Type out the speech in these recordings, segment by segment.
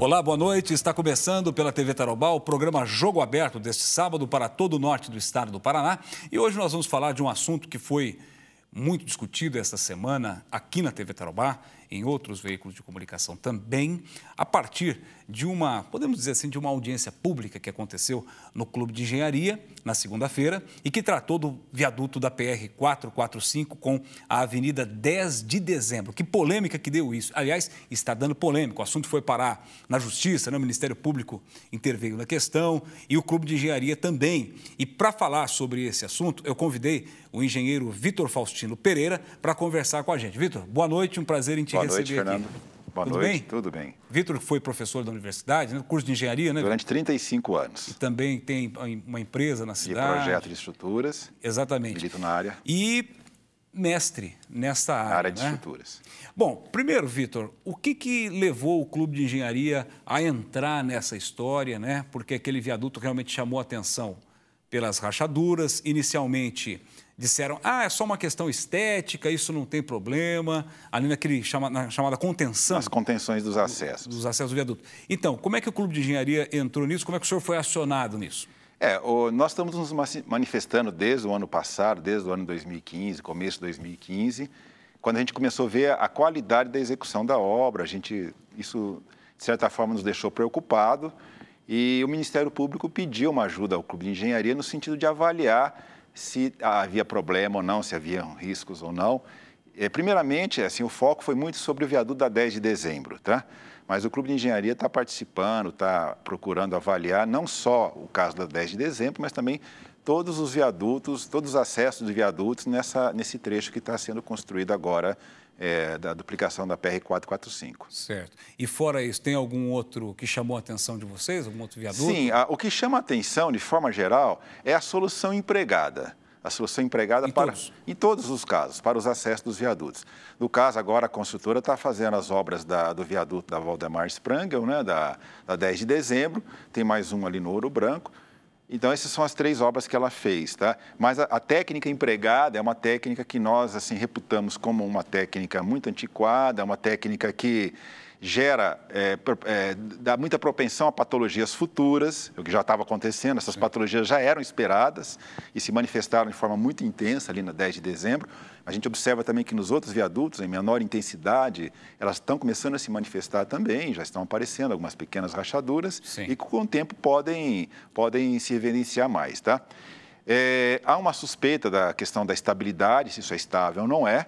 Olá, boa noite. Está começando pela TV Tarobá o programa Jogo Aberto deste sábado para todo o norte do estado do Paraná. E hoje nós vamos falar de um assunto que foi muito discutido esta semana aqui na TV Tarobá em outros veículos de comunicação também, a partir de uma, podemos dizer assim, de uma audiência pública que aconteceu no Clube de Engenharia na segunda-feira e que tratou do viaduto da PR 445 com a Avenida 10 de Dezembro. Que polêmica que deu isso. Aliás, está dando polêmica. O assunto foi parar na Justiça, no né? o Ministério Público interveio na questão e o Clube de Engenharia também. E para falar sobre esse assunto, eu convidei o engenheiro Vitor Faustino Pereira para conversar com a gente. Vitor, boa noite, um prazer em te Boa noite, Fernando. Boa Tudo noite. Bem? Tudo bem. Vitor foi professor da universidade, né? curso de engenharia, né? Durante 35 anos. E também tem uma empresa na cidade. E projeto de estruturas. Exatamente. Milito na área. E mestre nessa área. Área de né? estruturas. Bom, primeiro, Vitor, o que, que levou o clube de engenharia a entrar nessa história, né? Porque aquele viaduto realmente chamou atenção pelas rachaduras, inicialmente disseram, ah, é só uma questão estética, isso não tem problema, ali naquele chama, na chamada contenção. Nas contenções dos acessos. Dos acessos do viaduto. Então, como é que o Clube de Engenharia entrou nisso? Como é que o senhor foi acionado nisso? É, o, nós estamos nos manifestando desde o ano passado, desde o ano 2015, começo de 2015, quando a gente começou a ver a qualidade da execução da obra. A gente, isso, de certa forma, nos deixou preocupado e o Ministério Público pediu uma ajuda ao Clube de Engenharia no sentido de avaliar se havia problema ou não, se haviam riscos ou não. É, primeiramente, assim, o foco foi muito sobre o viaduto da 10 de dezembro, tá? Mas o Clube de Engenharia está participando, está procurando avaliar não só o caso da 10 de dezembro, mas também todos os viadutos, todos os acessos de viadutos nessa, nesse trecho que está sendo construído agora é, da duplicação da PR-445. Certo. E fora isso, tem algum outro que chamou a atenção de vocês, algum outro viaduto? Sim, a, o que chama a atenção, de forma geral, é a solução empregada. A solução empregada em para, todos. em todos os casos, para os acessos dos viadutos. No caso, agora a construtora está fazendo as obras da, do viaduto da Valdemar Sprangel, né, da, da 10 de dezembro, tem mais um ali no Ouro Branco, então, essas são as três obras que ela fez, tá? Mas a, a, técnica empregada é uma técnica que nós, assim, reputamos como uma técnica muito antiquada, uma técnica que gera, é, é, dá muita propensão a patologias futuras, o que já estava acontecendo, essas Sim. É. patologias já eram esperadas e se manifestaram de forma muito intensa ali na 10 de dezembro. A gente observa também que nos outros viadutos, em menor intensidade, elas estão começando a se manifestar também, já estão aparecendo algumas pequenas rachaduras Sim. e com o tempo podem, podem se evidenciar mais, tá? É, há uma suspeita da questão da estabilidade, se isso é estável ou não é,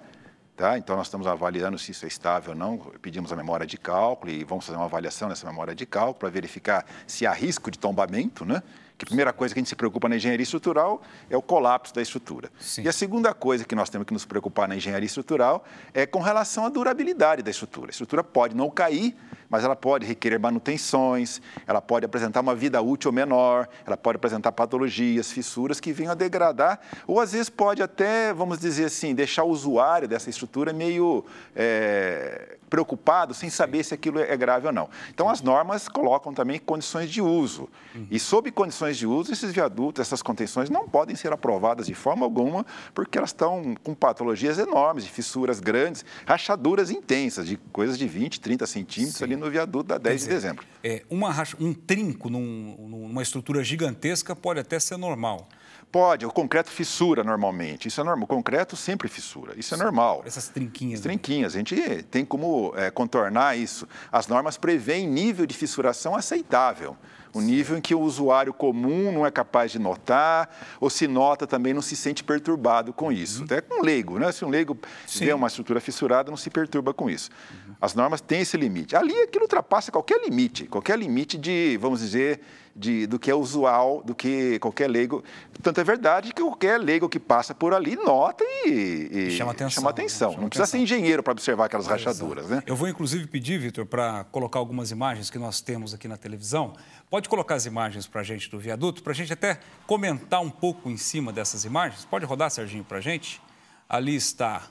Tá? Então, nós estamos avaliando se isso é estável ou não, pedimos a memória de cálculo e vamos fazer uma avaliação nessa memória de cálculo para verificar se há risco de tombamento, né? que a primeira coisa que a gente se preocupa na engenharia estrutural é o colapso da estrutura. Sim. E a segunda coisa que nós temos que nos preocupar na engenharia estrutural é com relação à durabilidade da estrutura. A estrutura pode não cair, mas ela pode requerer manutenções, ela pode apresentar uma vida útil menor, ela pode apresentar patologias, fissuras que venham a degradar, ou às vezes pode até, vamos dizer assim, deixar o usuário dessa estrutura meio é, preocupado, sem saber se aquilo é grave ou não. Então, as normas colocam também condições de uso. E sob condições de uso, esses viadutos, essas contenções não podem ser aprovadas de forma alguma, porque elas estão com patologias enormes, de fissuras grandes, rachaduras intensas, de coisas de 20, 30 centímetros Sim. ali no viaduto da 10 de dezembro. É, uma, um trinco num, numa estrutura gigantesca pode até ser normal. Pode, o concreto fissura normalmente. Isso é normal. O concreto sempre fissura. Isso é Sim, normal. Essas trinquinhas. As trinquinhas. Né? A gente tem como é, contornar isso. As normas prevêem nível de fissuração aceitável. Um nível em que o usuário comum não é capaz de notar, ou se nota também não se sente perturbado com isso. Uhum. Até com um leigo, né? Se um leigo Sim. vê uma estrutura fissurada, não se perturba com isso. Uhum. As normas têm esse limite. Ali aquilo ultrapassa qualquer limite, qualquer limite de, vamos dizer, de, do que é usual, do que qualquer leigo. Tanto é verdade que qualquer leigo que passa por ali nota e, e, chama atenção. Chama atenção. Né? Não precisa atenção. ser engenheiro para observar aquelas é, rachaduras. Né? Eu vou, inclusive, pedir, Vitor, para colocar algumas imagens que nós temos aqui na televisão. Pode colocar as imagens para a gente do viaduto, para a gente até comentar um pouco em cima dessas imagens. Pode rodar, Serginho, para a gente. Ali está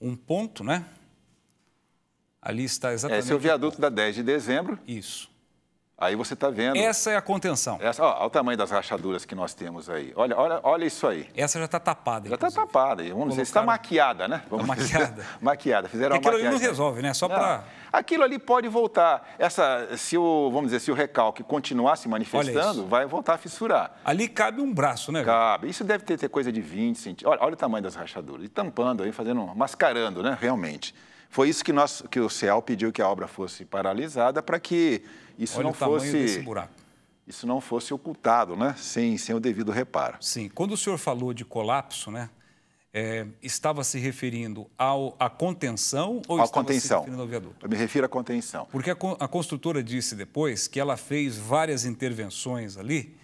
um ponto, né? Ali está exatamente. Esse é o viaduto da 10 de dezembro. Isso. Aí você está vendo. Essa é a contenção. Essa, ó, olha o tamanho das rachaduras que nós temos aí. Olha, olha, olha isso aí. Essa já está tapada. Já está tapada. Vamos Colocaram... dizer, está maquiada, né? Vamos tá maquiada. Dizer, maquiada. Fizeram Porque aquilo maquiagem. ali não resolve, né? Só para. Aquilo ali pode voltar. Essa, se o, vamos dizer, se o recalque continuar se manifestando, vai voltar a fissurar. Ali cabe um braço, né? Cabe. Isso deve ter, ter coisa de 20 centímetros. Olha, olha o tamanho das rachaduras. E tampando aí, fazendo, mascarando, né? Realmente. Foi isso que, nós, que o CEAL pediu que a obra fosse paralisada para que isso Olha não o fosse desse buraco. isso não fosse ocultado, né? Sem, sem o devido reparo. Sim. Quando o senhor falou de colapso, né? É, estava se referindo ao, à contenção ou à contenção. se referindo ao viaduto? Eu me refiro à contenção. Porque a, a construtora disse depois que ela fez várias intervenções ali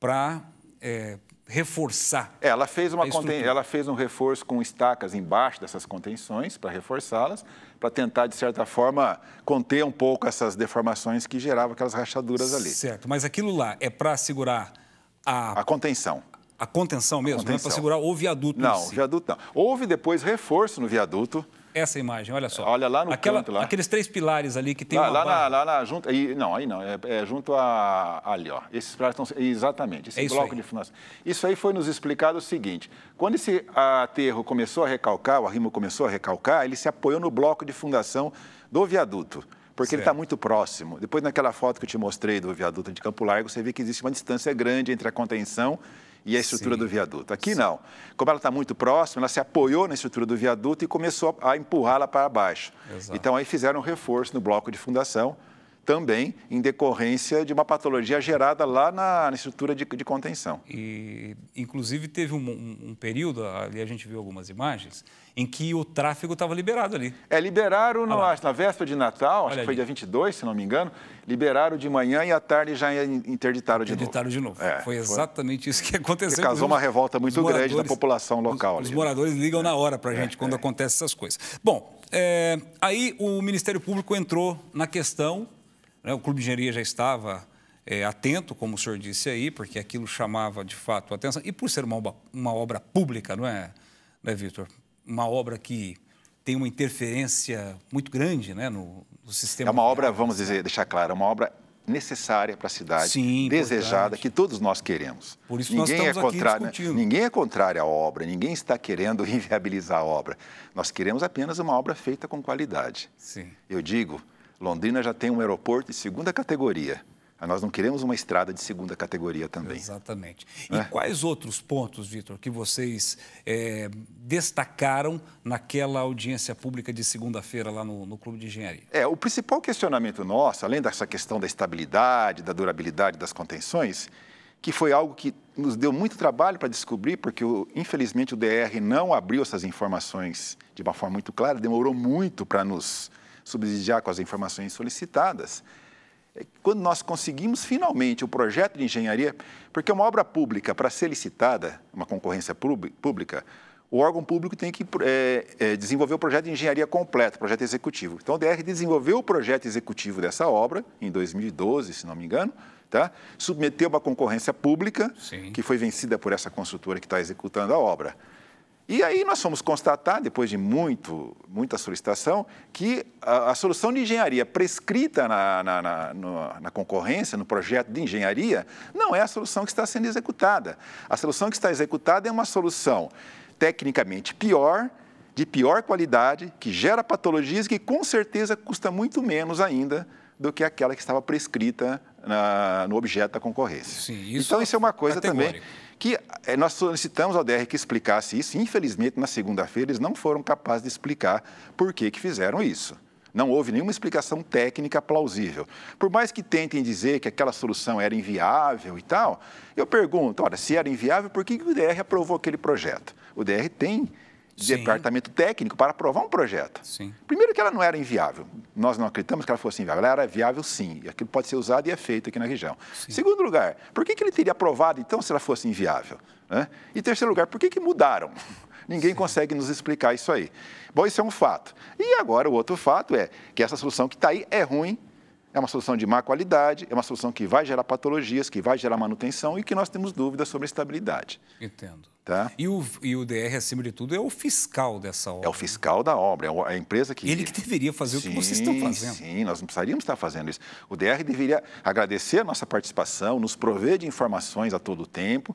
para é, reforçar. É, ela fez, uma ela fez um reforço com estacas embaixo dessas contenções para reforçá-las para tentar, de certa forma, conter um pouco essas deformações que geravam aquelas rachaduras ali. Certo, mas aquilo lá é para segurar a... A contenção. A contenção mesmo, a contenção. não é para segurar o viaduto Não, si. o viaduto não. Houve depois reforço no viaduto, essa imagem, olha só. Olha lá no Aquela, canto, lá. Aqueles três pilares ali que tem lá, uma lá, barra. lá, lá, junto, aí, não, aí não, é, é junto a, ali, ó. Esses pilares estão, exatamente, esse é bloco de fundação. Isso aí foi nos explicado o seguinte, quando esse aterro começou a recalcar, o arrimo começou a recalcar, ele se apoiou no bloco de fundação do viaduto porque tá certo. ele está muito próximo. Depois, naquela foto que eu te mostrei do viaduto de Campo Largo, você vê que existe uma distância grande entre a contenção e a estrutura Sim. do viaduto. Aqui Sim. não. Como ela está muito próxima, ela se apoiou na estrutura do viaduto e começou a empurrá-la para baixo. Exato. Então aí fizeram um reforço no bloco de fundação também em decorrência de uma patologia gerada lá na, estrutura de, de, contenção. E, inclusive, teve um, um, um, período, ali a gente viu algumas imagens, em que o tráfego estava liberado ali. É, liberaram no, na véspera de Natal, Olha acho que foi ali. dia 22, se não me engano, liberaram de manhã e à tarde já interditaram de interditaram novo. Interditaram de novo. É, foi exatamente foi... isso que aconteceu. Que causou uma revolta muito grande da população local. Os, os né? moradores ligam é. na hora para a é, gente é, quando acontecem essas coisas. Bom, é, aí o Ministério Público entrou na questão né, o Clube de Engenharia já estava é, atento, como o senhor disse aí, porque aquilo chamava de fato a atenção. E por ser uma obra, uma obra pública, não é, né, Vitor? Uma obra que tem uma interferência muito grande né, no, no sistema. É uma obra, vamos né? dizer, deixar claro, é uma obra necessária para a cidade, Sim, desejada, importante. que todos nós queremos. Por isso ninguém nós estamos é contrário, aqui discutindo. Ninguém é contrário à obra, ninguém está querendo inviabilizar a obra. Nós queremos apenas uma obra feita com qualidade. Sim. Eu digo Londrina já tem um aeroporto de segunda categoria. Nós não queremos uma estrada de segunda categoria também. Exatamente. E né? quais outros pontos, Vitor, que vocês é, destacaram naquela audiência pública de segunda-feira lá no, no, Clube de Engenharia? É, o principal questionamento nosso, além dessa questão da estabilidade, da durabilidade das contenções, que foi algo que nos deu muito trabalho para descobrir, porque infelizmente o DR não abriu essas informações de uma forma muito clara, demorou muito para nos subsidiar com as informações solicitadas, é quando nós conseguimos finalmente o projeto de engenharia, porque uma obra pública, para ser licitada, uma concorrência pública, o órgão público tem que é, é, desenvolver o projeto de engenharia completo, projeto executivo. Então, o DR desenvolveu o projeto executivo dessa obra, em 2012, se não me engano, tá? submeteu uma concorrência pública, Sim. que foi vencida por essa consultora que está executando a obra. E aí nós fomos constatar, depois de muito, muita solicitação, que a, a solução de engenharia prescrita na, na, na, na, concorrência, no projeto de engenharia, não é a solução que está sendo executada. A solução que está executada é uma solução tecnicamente pior, de pior qualidade, que gera patologias que com certeza custa muito menos ainda do que aquela que estava prescrita no objeto da concorrência. Sim, isso então, isso é uma coisa é também que eh, nós solicitamos ao DR que explicasse isso. Infelizmente, na segunda-feira, eles não foram capazes de explicar por que, que fizeram isso. Não houve nenhuma explicação técnica plausível. Por mais que tentem dizer que aquela solução era inviável e tal, eu pergunto: olha, se era inviável, por que o DR aprovou aquele projeto? O DR tem de departamento técnico para aprovar um projeto. Sim. Primeiro que ela não era inviável. Nós não acreditamos que ela fosse inviável. Ela era viável, sim. E aquilo pode ser usado e é feito aqui na região. Sim. Segundo lugar, por que, que ele teria aprovado, então, se ela fosse inviável? Né? E terceiro lugar, por que, que mudaram? Ninguém Sim. consegue nos explicar isso aí. Bom, isso é um fato. E agora, o outro fato é que essa solução que está aí é ruim, é uma solução de má qualidade, é uma solução que vai gerar patologias, que vai gerar manutenção e que nós temos dúvidas sobre a estabilidade. Entendo. Tá? E, o, e o DR, acima de tudo, é o fiscal dessa obra. É o fiscal da obra, é a empresa que. Ele que deveria fazer sim, o que vocês estão fazendo. Sim, nós não precisaríamos estar fazendo isso. O DR deveria agradecer a nossa participação, nos prover de informações a todo tempo.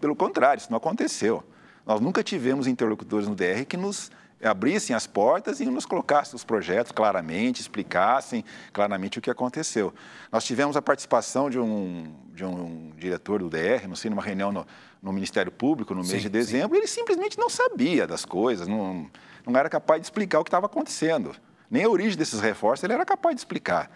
Pelo contrário, isso não aconteceu. Nós nunca tivemos interlocutores no DR que nos abrissem as portas e nos colocassem os projetos claramente, explicassem claramente o que aconteceu. Nós tivemos a participação de um, de um diretor do DR, não sei, numa reunião no, no Ministério Público no mês sim, de dezembro, ele simplesmente não sabia das coisas, não, não era capaz de explicar o que estava acontecendo. Nem a origem desses reforços ele era capaz de explicar.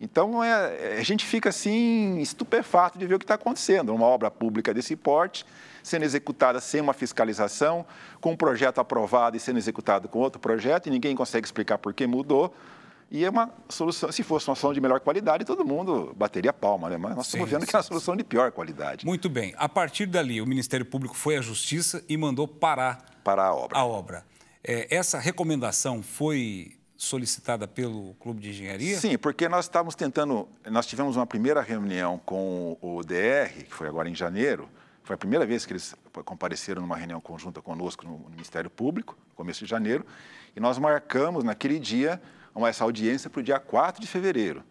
Então, é, é, a gente fica assim estupefato de ver o que está acontecendo. Uma obra pública desse porte sendo executada sem uma fiscalização, com um projeto aprovado e sendo executado com outro projeto, e ninguém consegue explicar por que mudou. E é uma solução, se fosse uma solução de melhor qualidade, todo mundo bateria palma, né? Mas nós sim, estamos vendo sim. que é uma solução de pior qualidade. Muito bem. A partir dali, o Ministério Público foi à Justiça e mandou parar, parar a obra. A obra. É, essa recomendação foi solicitada pelo Clube de Engenharia? Sim, porque nós estávamos tentando, nós tivemos uma primeira reunião com o DR, que foi agora em janeiro, foi a primeira vez que eles compareceram numa reunião conjunta conosco no Ministério Público, no começo de janeiro, e nós marcamos naquele dia então, essa audiência é para o dia 4 de fevereiro.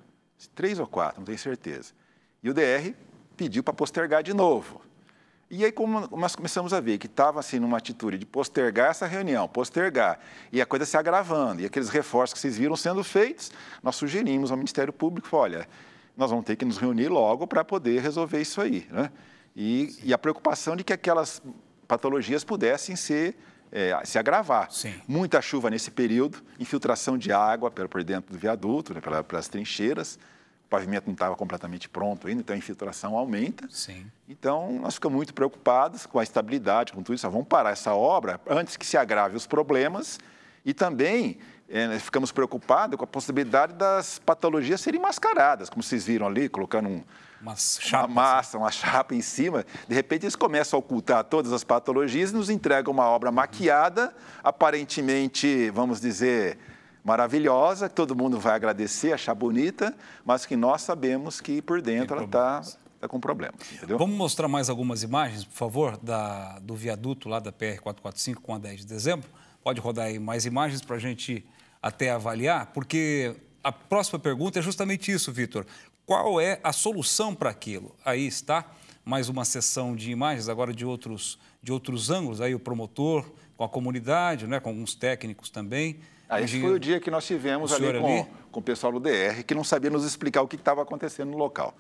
3 ou 4, não tenho certeza. E o DR pediu para postergar de novo. E aí, como nós começamos a ver que estava assim numa atitude de postergar essa reunião, postergar, e a coisa se agravando, e aqueles reforços que vocês viram sendo feitos, nós sugerimos ao Ministério Público: olha, nós vamos ter que nos reunir logo para poder resolver isso aí. Né? E, e, a preocupação de que aquelas patologias pudessem ser é, se agravar. Sim. Muita chuva nesse período, infiltração de água por dentro do viaduto, né, pelas trincheiras. O pavimento não estava completamente pronto ainda, então a infiltração aumenta. Sim. Então, nós ficamos muito preocupados com a estabilidade, com tudo isso. Vamos parar essa obra antes que se agrave os problemas e também é, né, ficamos preocupados com a possibilidade das patologias serem mascaradas, como vocês viram ali, colocando um, uma, uma, né? massa, uma chapa em cima. De repente, eles começam a ocultar todas as patologias e nos entregam uma obra maquiada, aparentemente, vamos dizer, maravilhosa, que todo mundo vai agradecer, achar bonita, mas que nós sabemos que por dentro tá, Tem ela está tá com problema. Entendeu? Vamos mostrar mais algumas imagens, por favor, da, do viaduto lá da PR-445 com a 10 de dezembro? Pode rodar aí mais imagens para a gente até avaliar, porque a próxima pergunta é justamente isso, Vitor. Qual é a solução para aquilo? Aí está mais uma sessão de imagens agora de outros de outros ângulos. Aí o promotor com a comunidade, né, com alguns técnicos também. Aí esse foi o dia que nós tivemos ali com, ali com o pessoal do DR, que não sabia nos explicar o que estava acontecendo no local.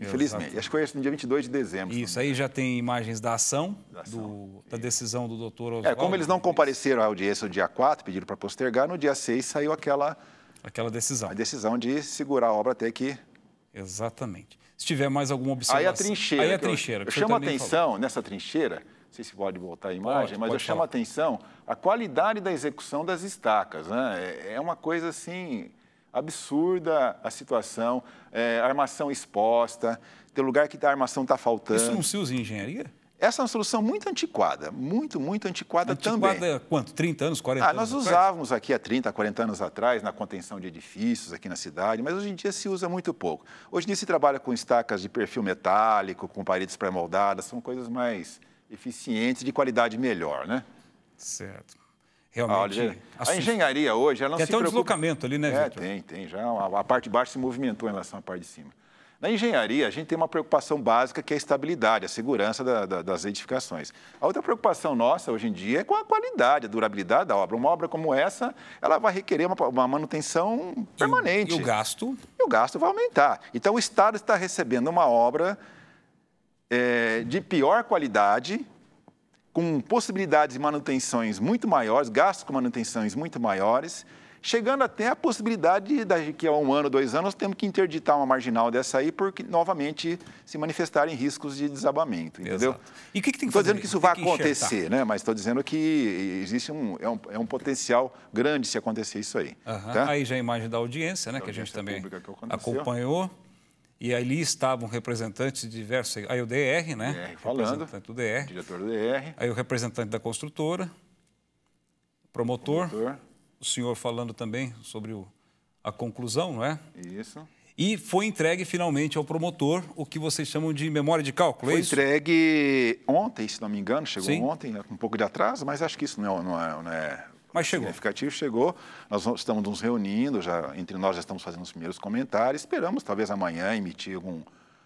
Infelizmente. Acho que foi no dia 22 de dezembro. Isso aí já tem imagens da ação, da, ação. Do, da decisão do doutor Oswaldo. É, como eles não compareceram à audiência no dia 4, pediram para postergar, no dia 6 saiu aquela... Aquela decisão. A decisão de segurar a obra até que... Exatamente. Se tiver mais alguma observação... Aí a trincheira. Aí a trincheira. Eu, eu chamo a atenção falou. nessa trincheira, não sei se pode voltar a imagem, pode, mas pode eu chamo a atenção a qualidade da execução das estacas. Né? É, é uma coisa assim absurda a situação, é, armação exposta, tem lugar que a armação está faltando. Isso não se usa em engenharia? Essa é uma solução muito antiquada, muito, muito antiquada, antiquada também. Antiquada é quanto? 30 anos, 40 ah, anos? Nós usávamos aqui há 30, 40 anos atrás na contenção de edifícios aqui na cidade, mas hoje em dia se usa muito pouco. Hoje em dia se trabalha com estacas de perfil metálico, com paredes pré-moldadas, são coisas mais eficientes, de qualidade melhor, né? Certo realmente. Olha, a engenharia hoje, ela não tem se até preocupa... um deslocamento ali, né, é, Victor? Tem, tem. Já a, a parte de baixo se movimentou em relação à parte de cima. Na engenharia, a gente tem uma preocupação básica que é a estabilidade, a segurança da, da, das edificações. A outra preocupação nossa hoje em dia é com a qualidade, a durabilidade da obra. Uma obra como essa, ela vai requerer uma, uma manutenção permanente. E o, e o gasto? E o gasto vai aumentar. Então, o Estado está recebendo uma obra é, de pior qualidade com possibilidades de manutenções muito maiores, gastos com manutenções muito maiores, chegando até a possibilidade de daqui a um ano, dois anos, temos que interditar uma marginal dessa aí, porque novamente se manifestarem riscos de desabamento, entendeu? Exato. E o que, que tem que Estou dizendo que isso tem vai que acontecer, né? Mas estou dizendo que existe um é, um é, um, potencial grande se acontecer isso aí. Uhum. Tá? Aí já é a imagem da audiência, né? Da que a gente também acompanhou. E ali estavam representantes de diversos. Aí o DR, né? DR falando. Representante do DR. Diretor do DR. Aí o representante da construtora, promotor. promotor. O senhor falando também sobre o, a conclusão, não é? Isso. E foi entregue finalmente ao promotor o que vocês chamam de memória de cálculo, é foi é isso? Foi entregue ontem, se não me engano, chegou Sim. ontem, né, um pouco de atraso, mas acho que isso não é, não é, não é mas chegou. Significativo chegou. Nós estamos nos reunindo, já entre nós já estamos fazendo os primeiros comentários. Esperamos talvez amanhã emitir algum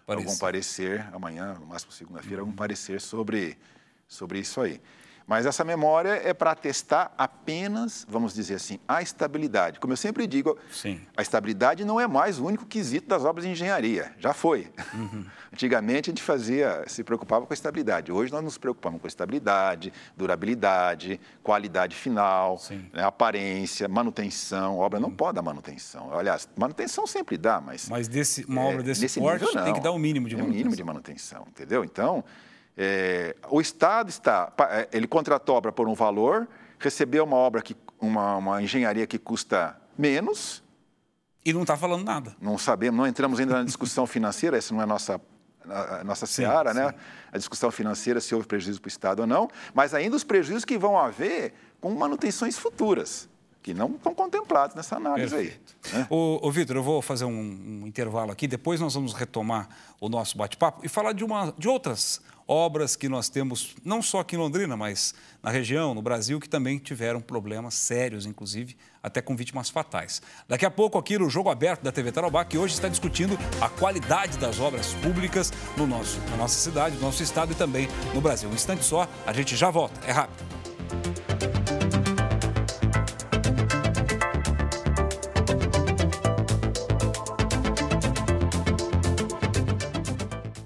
parecer, algum parecer amanhã, no máximo segunda-feira, uhum. algum parecer sobre sobre isso aí. Mas essa memória é para testar apenas, vamos dizer assim, a estabilidade. Como eu sempre digo, Sim. a estabilidade não é mais o único quesito das obras de engenharia. Já foi. Uhum. Antigamente a gente fazia, se preocupava com a estabilidade. Hoje nós nos preocupamos com a estabilidade, durabilidade, qualidade final, né, aparência, manutenção. A obra não uhum. pode dar manutenção. Aliás, manutenção sempre dá, mas. Mas desse, uma é, obra desse porte tem que dar o um mínimo de manutenção. É um mínimo de manutenção, entendeu? Então. É, o Estado está, é, ele contratou obra por um valor, recebeu uma obra que uma, uma engenharia que custa menos. E não está falando nada. Não sabemos, não entramos ainda na discussão financeira, essa não é a nossa a nossa sim, seara, né? sim. né? A discussão financeira se houve prejuízo para o Estado ou não, mas ainda os prejuízos que vão haver com manutenções futuras que não estão contemplados nessa análise Perfeito. aí. Né? Ô, ô Vitor, eu vou fazer um, um, intervalo aqui, depois nós vamos retomar o nosso bate-papo e falar de, uma, de outras obras que nós temos, não só aqui em Londrina, mas na região, no Brasil, que também tiveram problemas sérios, inclusive, até com vítimas fatais. Daqui a pouco aqui no Jogo Aberto da TV Tarobá, que hoje está discutindo a qualidade das obras públicas no nosso, na nossa cidade, no nosso estado e também no Brasil. Um instante só, a gente já volta. É rápido.